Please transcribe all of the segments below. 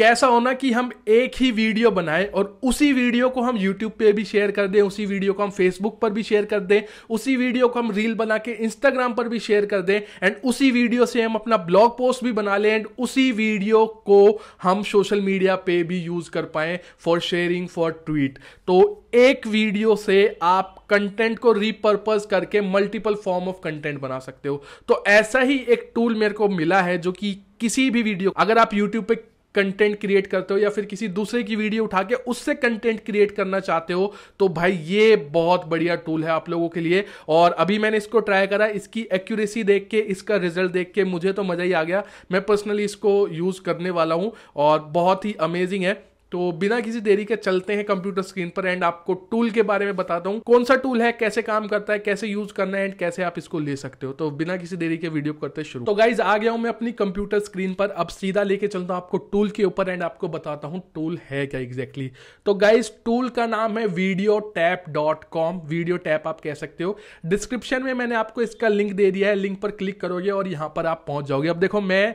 कैसा होना कि हम एक ही वीडियो बनाएं और उसी वीडियो को हम यूट्यूब पे भी शेयर कर दें उसी वीडियो को हम फेसबुक पर भी शेयर कर दें उसी वीडियो को हम रील बना के इंस्टाग्राम पर भी शेयर कर दें एंड उसी वीडियो से हम अपना ब्लॉग पोस्ट भी बना लें एंड उसी वीडियो को हम सोशल मीडिया पे भी यूज़ कर पाए फॉर शेयरिंग फॉर ट्वीट तो एक वीडियो से आप कंटेंट को रिपर्पज करके मल्टीपल फॉर्म ऑफ कंटेंट बना सकते हो तो ऐसा ही एक टूल मेरे को मिला है जो कि किसी भी वीडियो अगर आप YouTube पे कंटेंट क्रिएट करते हो या फिर किसी दूसरे की वीडियो उठा के उससे कंटेंट क्रिएट करना चाहते हो तो भाई ये बहुत बढ़िया टूल है आप लोगों के लिए और अभी मैंने इसको ट्राई करा इसकी एक्यूरेसी देख के इसका रिजल्ट देख के मुझे तो मज़ा ही आ गया मैं पर्सनली इसको यूज़ करने वाला हूँ और बहुत ही अमेजिंग है तो बिना किसी देरी के चलते हैं कंप्यूटर स्क्रीन पर एंड आपको टूल के बारे में बताता हूँ कौन सा टूल है कैसे काम करता है कैसे यूज करना है एंड कैसे आप इसको ले सकते हो तो बिना किसी देरी के वीडियो करते शुरू तो गाइज आ गया हूँ मैं अपनी कंप्यूटर स्क्रीन पर अब सीधा लेके चलता हूँ आपको टूल के ऊपर एंड आपको बताता हूँ टूल है क्या एग्जैक्टली exactly. तो गाइज टूल का नाम है video tap dot com video tap आप कह सकते हो डिस्क्रिप्शन में मैंने आपको इसका लिंक दे दिया है लिंक पर क्लिक करोगे और यहाँ पर आप पहुंच जाओगे अब देखो मैं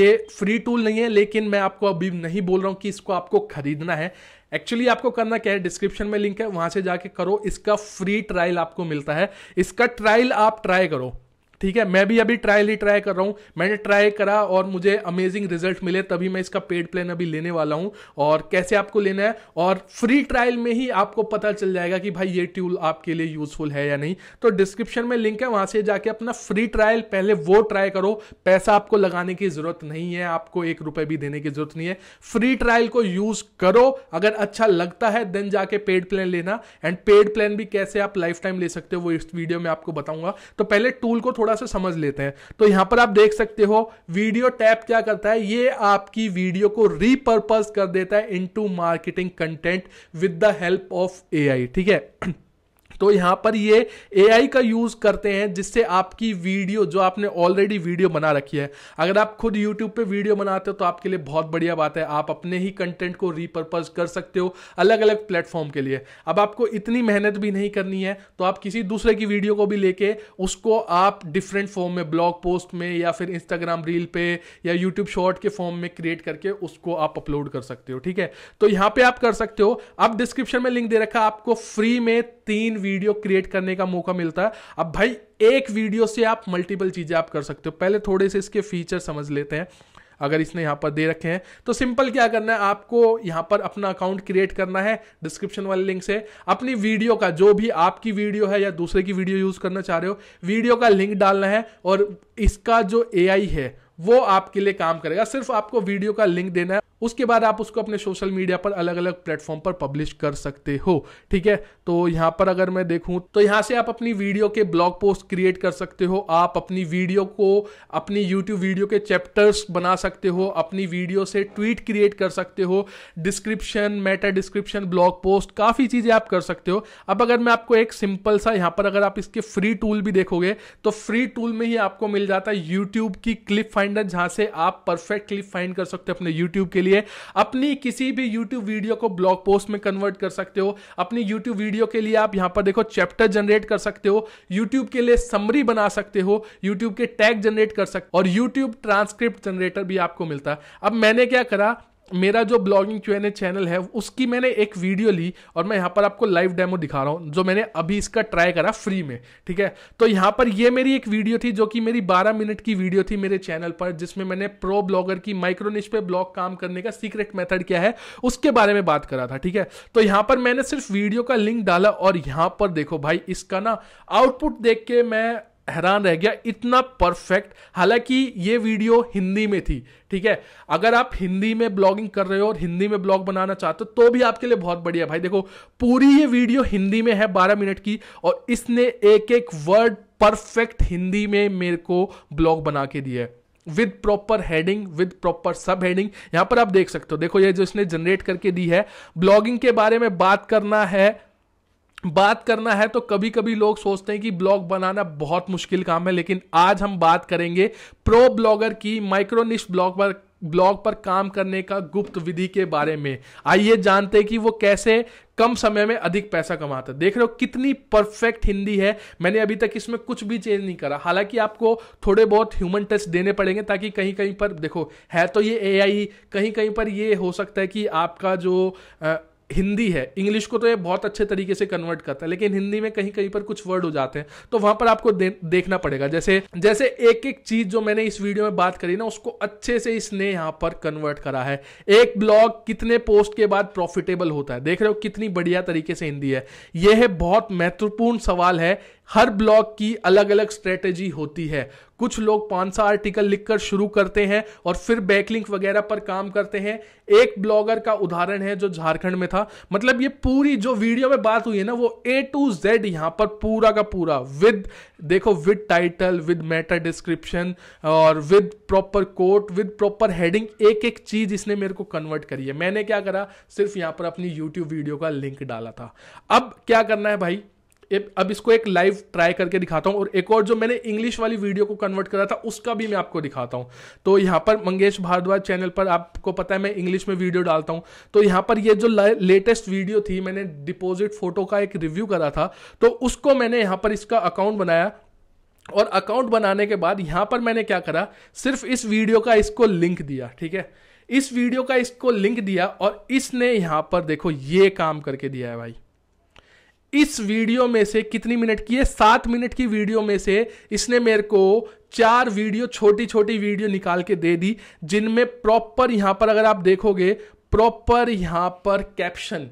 ये फ्री टूल नहीं है लेकिन मैं आपको अभी नहीं बोल रहा हूँ कि इसको आपको खरीदना है एक्चुअली आपको करना क्या है डिस्क्रिप्शन में लिंक है वहां से जाके करो इसका फ्री ट्रायल आपको मिलता है इसका ट्रायल आप ट्राई करो ठीक है मैं भी अभी ट्रायल ही ट्राई कर रहा हूँ मैंने ट्राई करा और मुझे अमेजिंग रिजल्ट मिले तभी मैं इसका पेड प्लान अभी लेने वाला हूँ और कैसे आपको लेना है और फ्री ट्रायल में ही आपको पता चल जाएगा कि भाई ये ट्यूल आपके लिए यूजफुल है या नहीं तो डिस्क्रिप्शन में लिंक है वहां से जाके अपना फ्री ट्रायल पहले वो ट्राई करो पैसा आपको लगाने की जरूरत नहीं है आपको एक रुपए भी देने की जरूरत नहीं है फ्री ट्रायल को यूज करो अगर अच्छा लगता है देन जाके पेड प्लान लेना एंड पेड प्लान भी कैसे आप लाइफ टाइम ले सकते हो वो इस वीडियो में आपको बताऊंगा तो पहले टूल को थोड़ा तरह से समझ लेते हैं तो यहां पर आप देख सकते हो वीडियो टैप क्या करता है ये आपकी वीडियो को रिपर्पज कर देता है into marketing content with the help of AI ठीक है तो यहाँ पर ये ए का यूज़ करते हैं जिससे आपकी वीडियो जो आपने ऑलरेडी वीडियो बना रखी है अगर आप खुद यूट्यूब पे वीडियो बनाते हो तो आपके लिए बहुत बढ़िया बात है आप अपने ही कंटेंट को रिपर्पज कर सकते हो अलग अलग प्लेटफॉर्म के लिए अब आपको इतनी मेहनत भी नहीं करनी है तो आप किसी दूसरे की वीडियो को भी लेके उसको आप डिफरेंट फॉर्म में ब्लॉग पोस्ट में या फिर इंस्टाग्राम रील पे या यूट्यूब शॉर्ट के फॉर्म में क्रिएट करके उसको आप अपलोड कर सकते हो ठीक है तो यहाँ पे आप कर सकते हो आप डिस्क्रिप्शन में लिंक दे रखा आपको फ्री में तीन वीडियो क्रिएट करने का मौका मिलता है अब भाई एक वीडियो से आप मल्टीपल चीज़ें आप कर सकते हो पहले थोड़े से इसके फीचर समझ लेते हैं अगर इसने यहाँ पर दे रखे हैं तो सिंपल क्या करना है आपको यहाँ पर अपना अकाउंट क्रिएट करना है डिस्क्रिप्शन वाले लिंक से अपनी वीडियो का जो भी आपकी वीडियो है या दूसरे की वीडियो यूज़ करना चाह रहे हो वीडियो का लिंक डालना है और इसका जो ए है वो आपके लिए काम करेगा सिर्फ आपको वीडियो का लिंक देना है उसके बाद आप उसको अपने सोशल मीडिया पर अलग अलग प्लेटफॉर्म पर पब्लिश कर सकते हो ठीक है तो यहाँ पर अगर मैं देखूँ तो यहाँ से आप अपनी वीडियो के ब्लॉग पोस्ट क्रिएट कर सकते हो आप अपनी वीडियो को अपनी यूट्यूब वीडियो के चैप्टर्स बना सकते हो अपनी वीडियो से ट्वीट क्रिएट कर सकते हो description meta description blog post काफ़ी चीज़ें आप कर सकते हो अब अगर मैं आपको एक सिंपल सा यहाँ पर अगर आप इसके फ्री टूल भी देखोगे तो फ्री टूल में ही आपको मिल जाता है यूट्यूब की क्लिप फाइंडर जहाँ से आप परफेक्ट क्लिप फाइंड कर सकते हो अपने यूट्यूब के लिए लिए अपनी किसी भी यूट्यूब वीडियो को ब्लॉग पोस्ट में कन्वर्ट कर सकते हो अपनी यूट्यूब वीडियो के लिए आप यहां पर देखो चैप्टर जनरेट कर सकते हो यूट्यूब के लिए समरी बना सकते हो यूट्यूब के टैग जनरेट कर सकते और यूट्यूब ट्रांसक्रिप्ट जनरेटर भी आपको मिलता है अब मैंने क्या करा मेरा जो blogging Q N A channel है उसकी मैंने एक वीडियो ली और मैं यहाँ पर आपको लाइव डेमो दिखा रहा हूँ जो मैंने अभी इसका ट्राई करा फ्री में ठीक है तो यहाँ पर ये मेरी एक वीडियो थी जो कि मेरी 12 मिनट की वीडियो थी मेरे चैनल पर जिसमें मैंने प्रो ब्लॉगर की माइक्रोनिश पे ब्लॉग काम करने का सीक्रेट मेथड क्या है उसके बारे में बात करा था ठीक है तो यहाँ पर मैंने सिर्फ वीडियो का लिंक डाला और यहाँ पर देखो भाई इसका ना आउटपुट देख के मैं हैरान रह गया इतना परफेक्ट हालांकि ये वीडियो हिंदी में थी ठीक है अगर आप हिंदी में ब्लॉगिंग कर रहे हो और हिंदी में ब्लॉग बनाना चाहते हो तो भी आपके लिए बहुत बढ़िया भाई देखो पूरी ये वीडियो हिंदी में है 12 मिनट की और इसने एक एक वर्ड परफेक्ट हिंदी में मेरे को ब्लॉग बना के दिया है with proper heading with proper सब हेडिंग यहां पर आप देख सकते हो देखो ये जो इसने जनरेट करके दी है ब्लॉगिंग के बारे में बात करना है बात करना है तो कभी कभी लोग सोचते हैं कि ब्लॉग बनाना बहुत मुश्किल काम है लेकिन आज हम बात करेंगे प्रो ब्लॉगर की माइक्रोनिश ब्लॉग पर ब्लॉग पर काम करने का गुप्त विधि के बारे में आइए जानते हैं कि वो कैसे कम समय में अधिक पैसा कमाता है देख रहे हो कितनी परफेक्ट हिंदी है मैंने अभी तक इसमें कुछ भी चेंज नहीं करा हालांकि आपको थोड़े बहुत ह्यूमन टच देने पड़ेंगे ताकि कहीं कहीं पर देखो है तो ये एआई कहीं कहीं पर ये हो सकता है कि आपका जो हिंदी है इंग्लिश को तो ये बहुत अच्छे तरीके से कन्वर्ट करता है लेकिन हिंदी में कहीं कहीं पर कुछ वर्ड हो जाते हैं तो वहां पर आपको दे, देखना पड़ेगा जैसे जैसे एक एक चीज जो मैंने इस वीडियो में बात करी ना उसको अच्छे से इसने यहां पर कन्वर्ट करा है एक ब्लॉग कितने पोस्ट के बाद प्रॉफिटेबल होता है देख रहे हो कितनी बढ़िया तरीके से हिंदी है यह है बहुत महत्वपूर्ण सवाल है हर ब्लॉग की अलग अलग स्ट्रेटेजी होती है कुछ लोग पांच सा आर्टिकल लिखकर शुरू करते हैं और फिर बैकलिंक वगैरह पर काम करते हैं एक ब्लॉगर का उदाहरण है जो झारखंड में था मतलब ये पूरी जो वीडियो में बात हुई है ना वो ए टू जेड यहां पर पूरा का पूरा विद देखो with title with matter description और with proper quote with proper heading एक एक चीज इसने मेरे को कन्वर्ट करी है मैंने क्या करा सिर्फ यहां पर अपनी यूट्यूब वीडियो का लिंक डाला था अब क्या करना है भाई अब इसको एक लाइव ट्राई करके दिखाता हूँ और एक और जो मैंने इंग्लिश वाली वीडियो को कन्वर्ट करा था उसका भी मैं आपको दिखाता हूँ तो यहाँ पर मंगेश भारद्वाज चैनल पर आपको पता है मैं इंग्लिश में वीडियो डालता हूँ तो यहाँ पर ये जो लेटेस्ट वीडियो थी मैंने डिपोजिट फोटो का एक रिव्यू करा था तो उसको मैंने यहाँ पर इसका अकाउंट बनाया और अकाउंट बनाने के बाद यहाँ पर मैंने क्या करा सिर्फ इस वीडियो का इसको लिंक दिया ठीक है इस वीडियो का इसको लिंक दिया और इसने यहाँ पर देखो ये काम करके दिया है भाई इस वीडियो में से कितनी मिनट की है सात मिनट की वीडियो में से इसने मेरे को चार वीडियो छोटी छोटी वीडियो निकाल के दे दी जिनमें प्रॉपर यहां पर अगर आप देखोगे प्रॉपर यहां पर कैप्शन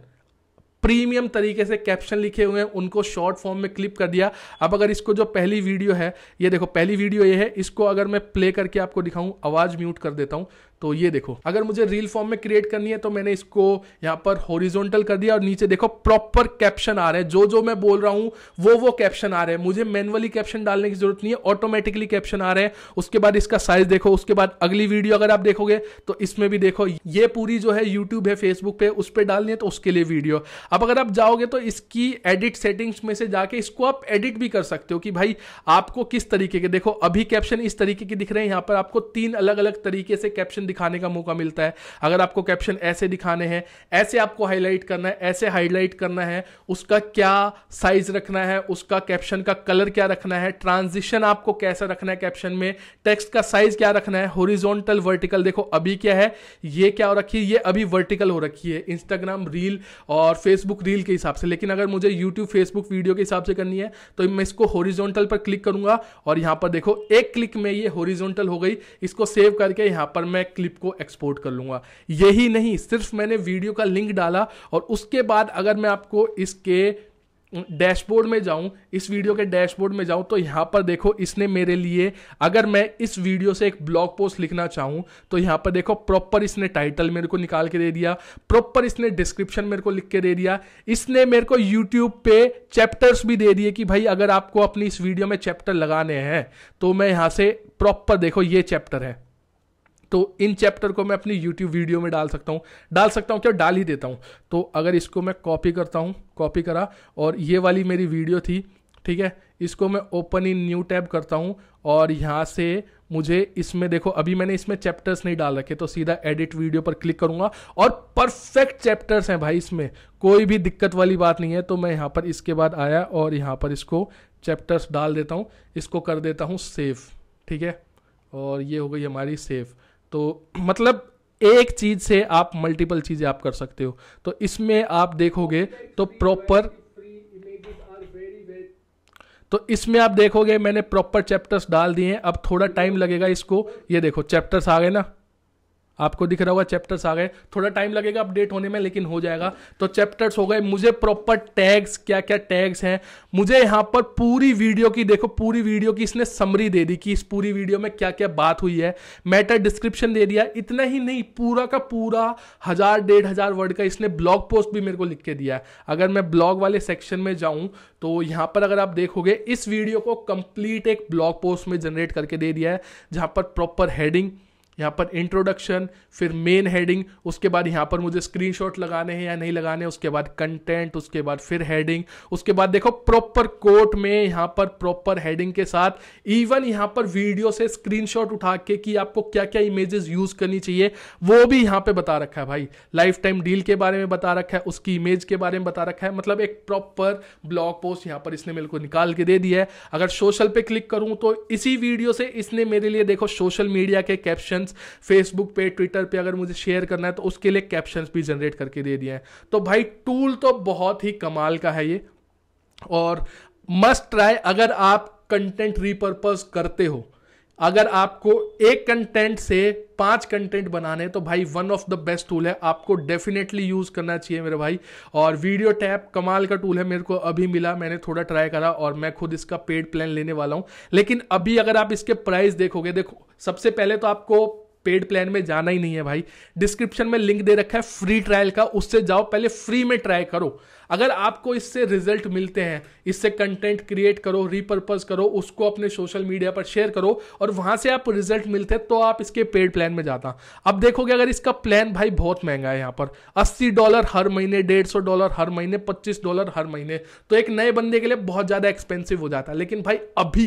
प्रीमियम तरीके से कैप्शन लिखे हुए हैं उनको शॉर्ट फॉर्म में क्लिप कर दिया अब अगर इसको जो पहली वीडियो है ये देखो पहली वीडियो ये है इसको अगर मैं प्ले करके आपको दिखाऊं आवाज़ म्यूट कर देता हूं तो ये देखो अगर मुझे रील फॉर्म में क्रिएट करनी है तो मैंने इसको यहाँ पर होरिजोनटल कर दिया और नीचे देखो प्रॉपर कैप्शन आ रहे हैं जो जो मैं बोल रहा हूँ वो वो कैप्शन आ रहे हैं मुझे मैनुअली कैप्शन डालने की जरूरत नहीं है ऑटोमेटिकली कैप्शन आ रहे हैं उसके बाद इसका साइज देखो उसके बाद अगली वीडियो अगर आप देखोगे तो इसमें भी देखो ये पूरी जो है यूट्यूब है फेसबुक पे उस पर डालनी है तो उसके लिए वीडियो अब अगर आप जाओगे तो इसकी एडिट सेटिंग्स में से जाके इसको आप एडिट भी कर सकते हो कि भाई आपको किस तरीके के देखो अभी कैप्शन इस तरीके के दिख रहे हैं यहाँ पर आपको तीन अलग अलग तरीके से कैप्शन दिखाने का मौका मिलता है अगर आपको कैप्शन ऐसे दिखाने हैं ऐसे आपको हाईलाइट करना है ऐसे हाईलाइट करना है उसका क्या साइज रखना है उसका कैप्शन का कलर क्या रखना है ट्रांजिशन आपको कैसा रखना है कैप्शन में टेक्स्ट का साइज क्या रखना है होरिजोनटल वर्टिकल देखो अभी क्या है ये क्या हो रखी है ये अभी वर्टिकल हो रखी है इंस्टाग्राम रील और फेसबुक रील के हिसाब से लेकिन अगर मुझे यूट्यूब फेसबुक वीडियो के हिसाब से करनी है तो मैं इसको होरिजोनटल पर क्लिक करूंगा और यहां पर देखो एक क्लिक में ये होरिजोनटल हो गई इसको सेव करके यहां पर मैं क्लिक क्लिप को एक्सपोर्ट कर लूंगा यही नहीं सिर्फ मैंने वीडियो का लिंक डाला और उसके बाद अगर मैं आपको इसके डैशबोर्ड में जाऊं इस वीडियो के डैशबोर्ड में जाऊं तो यहां पर देखो इसने मेरे लिए अगर मैं इस वीडियो से एक ब्लॉग पोस्ट लिखना चाहूं तो यहां पर देखो प्रॉपर इसने टाइटल मेरे को निकाल के दे दिया प्रॉपर इसने डिस्क्रिप्शन मेरे को लिख के दे दिया इसने मेरे को यूट्यूब पे चैप्टर्स भी दे दिए कि भाई अगर आपको अपनी इस वीडियो में चैप्टर लगाने हैं तो मैं यहां से प्रॉपर देखो ये चैप्टर है तो इन चैप्टर को मैं अपनी यूट्यूब वीडियो में डाल सकता हूँ डाल सकता हूँ क्या डाल ही देता हूँ तो अगर इसको मैं कॉपी करता हूँ कॉपी करा और ये वाली मेरी वीडियो थी ठीक है इसको मैं ओपन इन न्यू टैब करता हूँ और यहाँ से मुझे इसमें देखो अभी मैंने इसमें चैप्टर्स नहीं डाल रखे तो सीधा एडिट वीडियो पर क्लिक करूंगा और परफेक्ट चैप्टर्स हैं भाई इसमें कोई भी दिक्कत वाली बात नहीं है तो मैं यहाँ पर इसके बाद आया और यहाँ पर इसको चैप्टर्स डाल देता हूँ इसको कर देता हूँ सेव ठीक है और ये हो गई हमारी सेफ़ तो मतलब एक चीज से आप मल्टीपल चीजें आप कर सकते हो तो इसमें आप देखोगे तो प्रॉपर तो इसमें आप देखोगे मैंने प्रॉपर चैप्टर्स डाल दिए हैं अब थोड़ा टाइम लगेगा इसको ये देखो चैप्टर्स आ गए ना आपको दिख रहा होगा चैप्टर्स आ गए थोड़ा टाइम लगेगा अपडेट होने में लेकिन हो जाएगा तो चैप्टर्स हो गए मुझे प्रॉपर टैग्स क्या क्या टैग्स हैं मुझे यहाँ पर पूरी वीडियो की देखो पूरी वीडियो की इसने समरी दे दी कि इस पूरी वीडियो में क्या क्या बात हुई है मैटर डिस्क्रिप्शन दे दिया इतना ही नहीं पूरा का पूरा हज़ार डेढ़ हज़ार वर्ड का इसने ब्लॉग पोस्ट भी मेरे को लिख के दिया है अगर मैं ब्लॉग वाले सेक्शन में जाऊँ तो यहाँ पर अगर आप देखोगे इस वीडियो को कंप्लीट एक ब्लॉग पोस्ट में जनरेट करके दे दिया है जहाँ पर प्रॉपर हेडिंग यहाँ पर इंट्रोडक्शन फिर मेन हेडिंग उसके बाद यहाँ पर मुझे स्क्रीनशॉट लगाने हैं या नहीं लगाने उसके बाद कंटेंट उसके बाद फिर हेडिंग उसके बाद देखो प्रॉपर कोट में यहाँ पर प्रॉपर हेडिंग के साथ इवन यहाँ पर वीडियो से स्क्रीनशॉट उठा के कि आपको क्या क्या इमेजेस यूज करनी चाहिए वो भी यहाँ पर बता रखा है भाई लाइफ टाइम डील के बारे में बता रखा है उसकी इमेज के बारे में बता रखा है मतलब एक प्रॉपर ब्लॉग पोस्ट यहाँ पर इसने मेरे को निकाल के दे दिया है अगर सोशल पे क्लिक करूँ तो इसी वीडियो से इसने मेरे लिए देखो सोशल मीडिया के कैप्शन कैप्शंस फेसबुक पे ट्विटर पे अगर मुझे शेयर करना है तो उसके लिए कैप्शंस भी जनरेट करके दे दिए हैं तो भाई टूल तो बहुत ही कमाल का है ये और मस्ट ट्राई अगर आप कंटेंट रिपर्पज करते हो अगर आपको एक कंटेंट से पांच कंटेंट बनाने तो भाई one of the best tool है आपको डेफिनेटली यूज करना चाहिए मेरे भाई और वीडियो टैप कमाल का टूल है मेरे को अभी मिला मैंने थोड़ा ट्राई करा और मैं खुद इसका पेड प्लान लेने वाला हूं लेकिन अभी अगर आप इसके प्राइस देखोगे देखो सबसे पहले तो आपको पेड प्लान में जाना ही नहीं है भाई डिस्क्रिप्शन में लिंक दे रखा है फ्री ट्रायल का उससे जाओ पहले फ्री में ट्राई करो अगर आपको इससे रिजल्ट मिलते हैं इससे कंटेंट क्रिएट करो रिपर्पज करो उसको अपने सोशल मीडिया पर शेयर करो और वहां से आप रिजल्ट मिलते हैं तो आप इसके पेड प्लान में जाता अब देखोगे अगर इसका प्लान भाई बहुत महंगा है यहाँ पर अस्सी डॉलर हर महीने डेढ़ सौ डॉलर हर महीने पच्चीस डॉलर हर महीने तो एक नए बंदे के लिए बहुत ज़्यादा एक्सपेंसिव हो जाता है लेकिन भाई अभी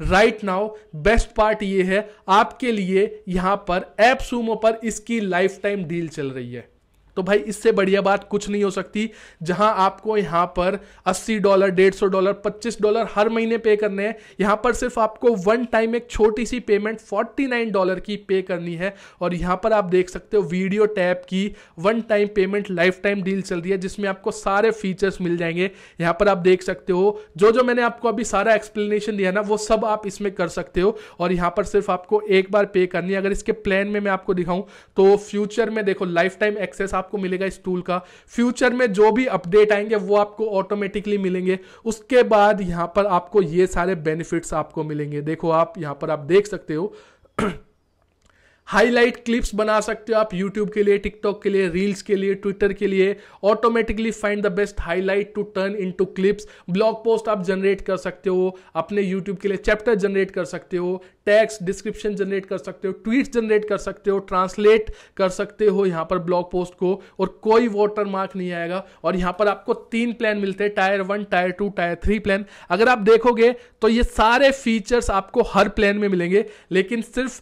राइट नाउ बेस्ट पार्ट ये है आपके लिए यहां पर एप सूमो पर इसकी लाइफ टाइम डील चल रही है तो भाई इससे बढ़िया बात कुछ नहीं हो सकती जहां आपको यहां पर 80 डॉलर 150 डॉलर 25 डॉलर हर महीने पे करने हैं यहां पर सिर्फ आपको वन टाइम एक छोटी सी पेमेंट 49 डॉलर की पे करनी है और यहां पर आप देख सकते हो वीडियो टैप की one time payment lifetime deal चल रही है जिसमें आपको सारे फीचर्स मिल जाएंगे यहां पर आप देख सकते हो जो जो मैंने आपको अभी सारा एक्सप्लेनेशन दिया ना वो सब आप इसमें कर सकते हो और यहां पर सिर्फ आपको एक बार पे करनी है अगर इसके प्लान में मैं आपको दिखाऊं तो फ्यूचर में देखो लाइफ टाइम एक्सेस आप आपको मिलेगा इस टूल का फ्यूचर में जो भी अपडेट आएंगे वो आपको ऑटोमेटिकली मिलेंगे उसके बाद यहाँ पर आपको ये सारे बेनिफिट्स आपको मिलेंगे देखो आप यहाँ पर आप देख सकते हो हाईलाइट क्लिप्स बना सकते हो आप यूट्यूब के लिए टिकटॉक के लिए रील्स के लिए ट्विटर के लिए automatically find the best highlight to turn into clips blog post आप जनरेट कर सकते हो अपने यूट्यूब के लिए चैप्टर जनरेट कर सकते हो टैक्स डिस्क्रिप्शन जनरेट कर सकते हो ट्वीट जनरेट कर सकते हो ट्रांसलेट कर सकते हो यहाँ पर ब्लॉग पोस्ट को और कोई वॉटर मार्क नहीं आएगा और यहाँ पर आपको तीन प्लान मिलते हैं tier one tier two tier three plan अगर आप देखोगे तो ये सारे फीचर्स आपको हर प्लान में मिलेंगे लेकिन सिर्फ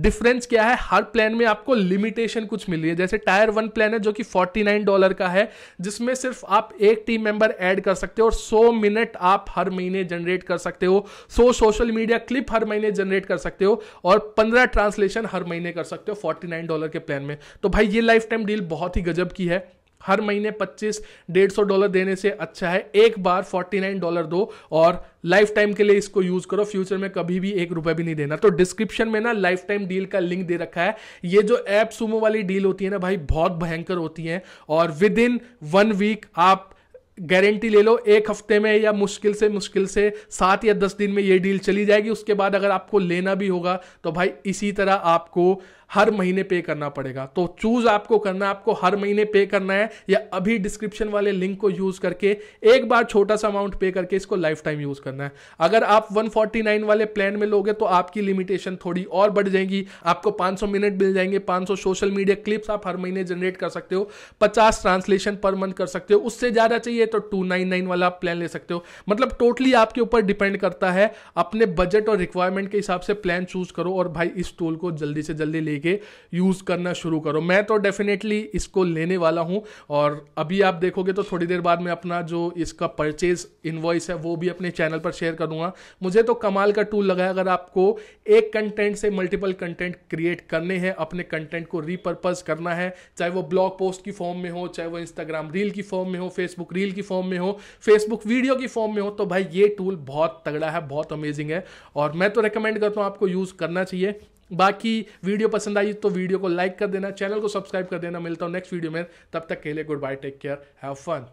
डिफरेंस क्या है हर प्लान में आपको लिमिटेशन कुछ मिल रही है जैसे टायर वन प्लान है जो कि 49 डॉलर का है जिसमें सिर्फ आप एक टीम मेंबर ऐड कर सकते हो और 100 मिनट आप हर महीने जनरेट कर सकते हो 100 सोशल मीडिया क्लिप हर महीने जनरेट कर सकते हो और 15 ट्रांसलेशन हर महीने कर सकते हो 49 डॉलर के प्लान में तो भाई ये लाइफ टाइम डील बहुत ही गजब की है हर महीने 25 डेढ़ सौ डॉलर देने से अच्छा है एक बार 49 डॉलर दो और लाइफ टाइम के लिए इसको यूज करो फ्यूचर में कभी भी एक रुपए भी नहीं देना तो डिस्क्रिप्शन में ना लाइफ टाइम डील का लिंक दे रखा है ये जो ऐप सुमो वाली डील होती है ना भाई बहुत भयंकर होती है और विद इन वन वीक आप गारंटी ले लो एक हफ्ते में या मुश्किल से मुश्किल से सात या दस दिन में ये डील चली जाएगी उसके बाद अगर आपको लेना भी होगा तो भाई इसी तरह आपको हर महीने पे करना पड़ेगा तो चूज आपको करना है आपको हर महीने पे करना है या अभी डिस्क्रिप्शन वाले लिंक को यूज करके एक बार छोटा सा अमाउंट पे करके इसको लाइफ टाइम यूज करना है अगर आप 149 वाले प्लान में लोगे तो आपकी लिमिटेशन थोड़ी और बढ़ जाएगी आपको 500 मिनट मिल जाएंगे 500 सोशल मीडिया क्लिप्स आप हर महीने जनरेट कर सकते हो पचास ट्रांसलेशन पर मंथ कर सकते हो उससे ज़्यादा चाहिए तो टू वाला आप प्लान ले सकते हो मतलब टोटली आपके ऊपर डिपेंड करता है अपने बजट और रिक्वायरमेंट के हिसाब से प्लान चूज करो और भाई इस टूल को जल्दी से जल्दी ले के यूज़ करना शुरू करो मैं तो डेफिनेटली इसको लेने वाला हूँ और अभी आप देखोगे तो थोड़ी देर बाद मैं अपना जो इसका परचेज इन्वॉइस है वो भी अपने चैनल पर शेयर कर दूंगा मुझे तो कमाल का टूल लगा है अगर आपको एक कंटेंट से मल्टीपल कंटेंट क्रिएट करने हैं अपने कंटेंट को रीपर्पज करना है चाहे वो ब्लॉग पोस्ट की फॉर्म में हो चाहे वो इंस्टाग्राम रील की फॉर्म में हो फेसबुक रील की फॉर्म में हो फेसबुक वीडियो की फॉर्म में हो तो भाई ये टूल बहुत तगड़ा है बहुत अमेजिंग है और मैं तो रिकमेंड करता हूँ आपको यूज़ करना चाहिए बाकी वीडियो पसंद आई तो वीडियो को लाइक कर देना चैनल को सब्सक्राइब कर देना मिलता हूँ नेक्स्ट वीडियो में तब तक के लिए goodbye take care have fun